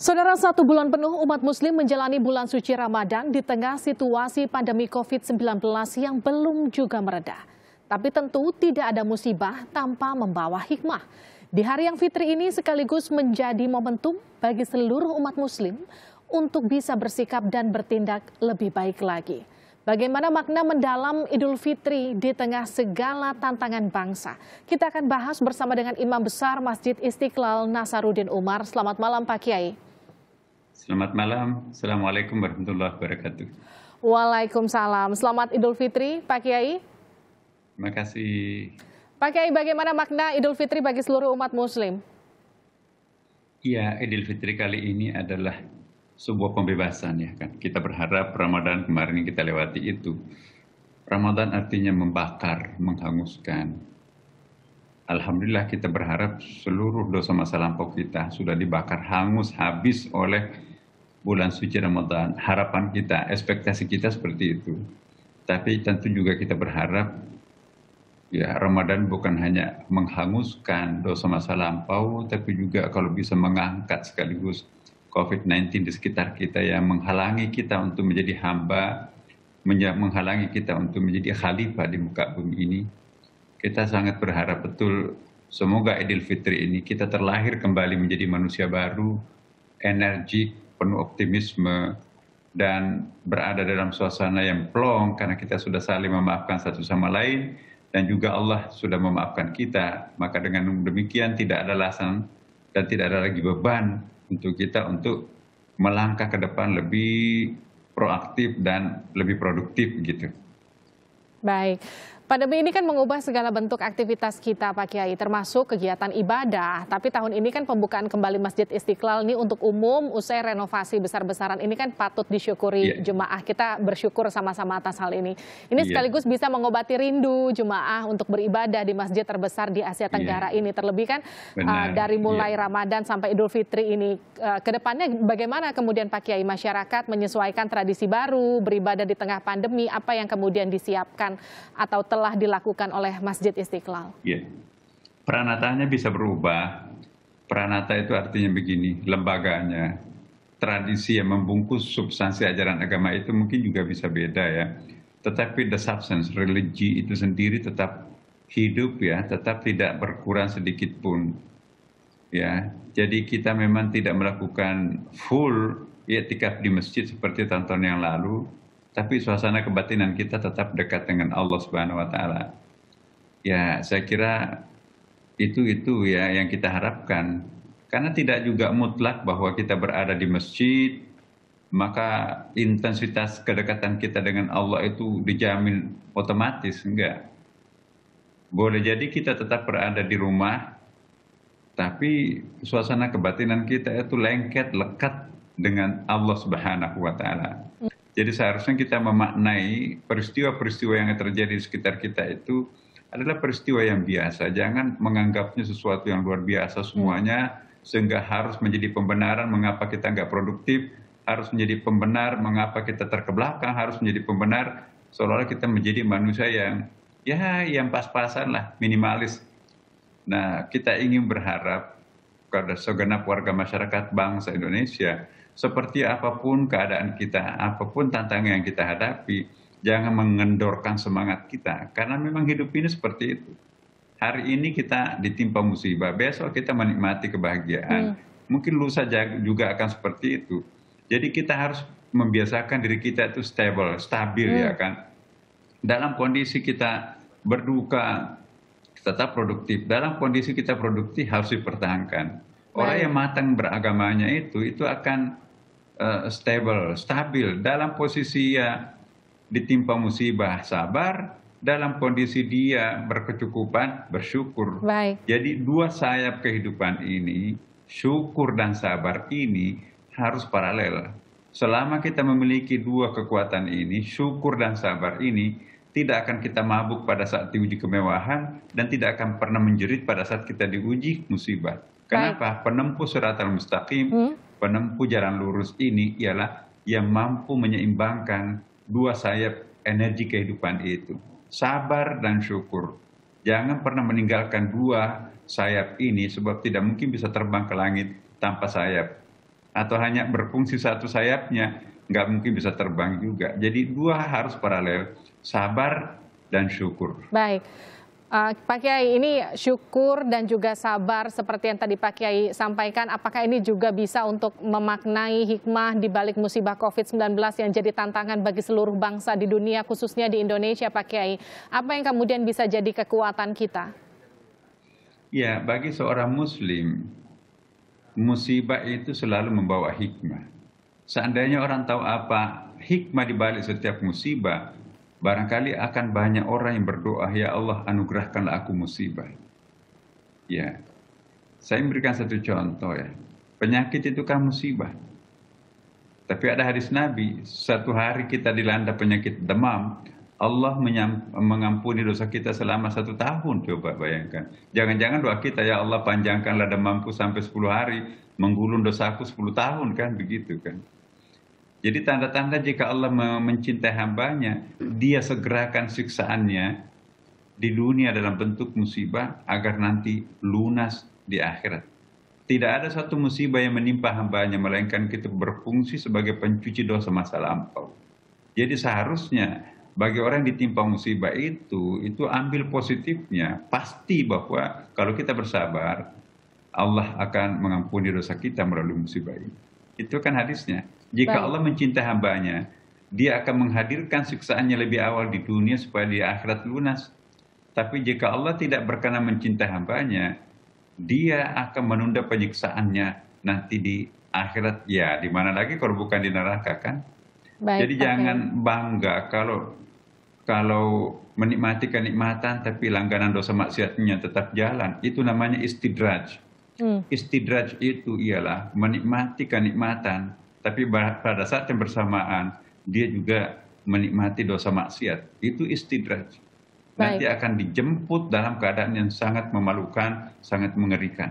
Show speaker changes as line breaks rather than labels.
Saudara satu bulan penuh umat muslim menjalani bulan suci Ramadan di tengah situasi pandemi COVID-19 yang belum juga mereda. Tapi tentu tidak ada musibah tanpa membawa hikmah. Di hari yang fitri ini sekaligus menjadi momentum bagi seluruh umat muslim untuk bisa bersikap dan bertindak lebih baik lagi. Bagaimana makna mendalam Idul Fitri di tengah segala tantangan bangsa? Kita akan bahas bersama dengan Imam Besar Masjid Istiqlal Nasaruddin Umar. Selamat malam Pak Kiai.
Selamat malam. Assalamualaikum warahmatullahi wabarakatuh.
Waalaikumsalam. Selamat Idul Fitri, Pak Kiai.
Terima kasih.
Pak Kiai, bagaimana makna Idul Fitri bagi seluruh umat muslim?
Iya, Idul Fitri kali ini adalah sebuah pembebasan ya kan. Kita berharap Ramadan kemarin kita lewati itu Ramadan artinya membakar, menghanguskan. Alhamdulillah kita berharap seluruh dosa masa lampau kita sudah dibakar hangus habis oleh bulan suci Ramadan. Harapan kita, ekspektasi kita seperti itu. Tapi tentu juga kita berharap ya Ramadan bukan hanya menghanguskan dosa masa lampau, tapi juga kalau bisa mengangkat sekaligus COVID-19 di sekitar kita yang menghalangi kita untuk menjadi hamba, menghalangi kita untuk menjadi khalifah di muka bumi ini. Kita sangat berharap betul semoga Idul Fitri ini kita terlahir kembali menjadi manusia baru, energi, penuh optimisme dan berada dalam suasana yang plong karena kita sudah saling memaafkan satu sama lain dan juga Allah sudah memaafkan kita maka dengan demikian tidak ada alasan dan tidak ada lagi beban untuk kita untuk melangkah ke depan lebih proaktif dan lebih produktif gitu.
Baik. Pandemi ini kan mengubah segala bentuk aktivitas kita Pak Kiai, termasuk kegiatan ibadah. Tapi tahun ini kan pembukaan kembali Masjid Istiqlal ini untuk umum usai renovasi besar-besaran ini kan patut disyukuri yeah. jemaah. Kita bersyukur sama-sama atas hal ini. Ini yeah. sekaligus bisa mengobati rindu jemaah untuk beribadah di masjid terbesar di Asia iya. Tenggara yeah. ini. Terlebih kan uh, dari mulai yeah. Ramadan sampai Idul Fitri ini. Uh, eh, kedepannya bagaimana kemudian Pak Kiai masyarakat menyesuaikan tradisi baru, beribadah di tengah pandemi, apa yang kemudian disiapkan atau telah telah dilakukan oleh Masjid Istiqlal?
Ya. Peranatanya bisa berubah. Peranata itu artinya begini, lembaganya, tradisi yang membungkus substansi ajaran agama itu mungkin juga bisa beda ya. Tetapi the substance, religi itu sendiri tetap hidup ya, tetap tidak berkurang sedikit pun. Ya, jadi kita memang tidak melakukan full iktikaf ya, di masjid seperti tahun-tahun yang lalu, tapi suasana kebatinan kita tetap dekat dengan Allah Subhanahu wa taala. Ya, saya kira itu itu ya yang kita harapkan. Karena tidak juga mutlak bahwa kita berada di masjid maka intensitas kedekatan kita dengan Allah itu dijamin otomatis enggak. Boleh jadi kita tetap berada di rumah tapi suasana kebatinan kita itu lengket lekat dengan Allah Subhanahu wa taala jadi seharusnya kita memaknai peristiwa-peristiwa yang terjadi di sekitar kita itu adalah peristiwa yang biasa. Jangan menganggapnya sesuatu yang luar biasa semuanya, sehingga harus menjadi pembenaran mengapa kita nggak produktif, harus menjadi pembenar mengapa kita terkebelakang, harus menjadi pembenar seolah-olah kita menjadi manusia yang ya yang pas-pasan lah, minimalis. Nah, kita ingin berharap kepada segenap warga masyarakat bangsa Indonesia seperti apapun keadaan kita, apapun tantangan yang kita hadapi, jangan mengendorkan semangat kita karena memang hidup ini seperti itu. Hari ini kita ditimpa musibah, besok kita menikmati kebahagiaan. Hmm. Mungkin lusa juga akan seperti itu. Jadi kita harus membiasakan diri kita itu stable, stabil ya hmm. ya kan. Dalam kondisi kita berduka tetap produktif. Dalam kondisi kita produktif harus dipertahankan. Orang yang matang beragamanya itu itu akan Eh, stable, stabil dalam posisi ya ditimpa musibah sabar, dalam kondisi dia berkecukupan bersyukur. Baik. Jadi dua sayap kehidupan ini, syukur dan sabar ini harus paralel. Selama kita memiliki dua kekuatan ini, syukur dan sabar ini, tidak akan kita mabuk pada saat diuji kemewahan dan tidak akan pernah menjerit pada saat kita diuji musibah. Kenapa? Baik. Penempuh seratan mustaqim hmm? penempuh jalan lurus ini ialah yang mampu menyeimbangkan dua sayap energi kehidupan itu. Sabar dan syukur. Jangan pernah meninggalkan dua sayap ini sebab tidak mungkin bisa terbang ke langit tanpa sayap. Atau hanya berfungsi satu sayapnya, nggak mungkin bisa terbang juga. Jadi dua harus paralel, sabar dan syukur.
Baik. Uh, Pak Kiai, ini syukur dan juga sabar seperti yang tadi Pak Kiai sampaikan, apakah ini juga bisa untuk memaknai hikmah di balik musibah COVID-19 yang jadi tantangan bagi seluruh bangsa di dunia, khususnya di Indonesia, Pak Kiai? Apa yang kemudian bisa jadi kekuatan kita?
Ya, bagi seorang Muslim, musibah itu selalu membawa hikmah. Seandainya orang tahu apa hikmah di balik setiap musibah, Barangkali akan banyak orang yang berdoa, Ya Allah anugerahkanlah aku musibah. Ya, saya memberikan satu contoh ya. Penyakit itu kan musibah. Tapi ada hadis Nabi, satu hari kita dilanda penyakit demam, Allah mengampuni dosa kita selama satu tahun. Coba bayangkan. Jangan-jangan doa kita, ya Allah panjangkanlah demamku sampai 10 hari, menggulung dosaku 10 tahun kan, begitu kan. Jadi tanda-tanda jika Allah mencintai hambanya, dia segerakan siksaannya di dunia dalam bentuk musibah agar nanti lunas di akhirat. Tidak ada satu musibah yang menimpa hambanya, melainkan kita berfungsi sebagai pencuci dosa masa lampau. Jadi seharusnya bagi orang yang ditimpa musibah itu, itu ambil positifnya. Pasti bahwa kalau kita bersabar, Allah akan mengampuni dosa kita melalui musibah ini. Itu kan hadisnya. Jika Baik. Allah mencintai hambanya, dia akan menghadirkan siksaannya lebih awal di dunia supaya di akhirat lunas. Tapi jika Allah tidak berkenan mencintai hambanya, dia akan menunda penyiksaannya nanti di akhirat. Ya, di mana lagi kalau bukan di neraka kan? Baik, Jadi okay. jangan bangga kalau kalau menikmati kenikmatan tapi langganan dosa maksiatnya tetap jalan. Itu namanya istidraj. Hmm. Istidraj itu ialah menikmati kenikmatan tapi pada saat yang bersamaan dia juga menikmati dosa maksiat. Itu istidraj. Nanti akan dijemput dalam keadaan yang sangat memalukan, sangat mengerikan.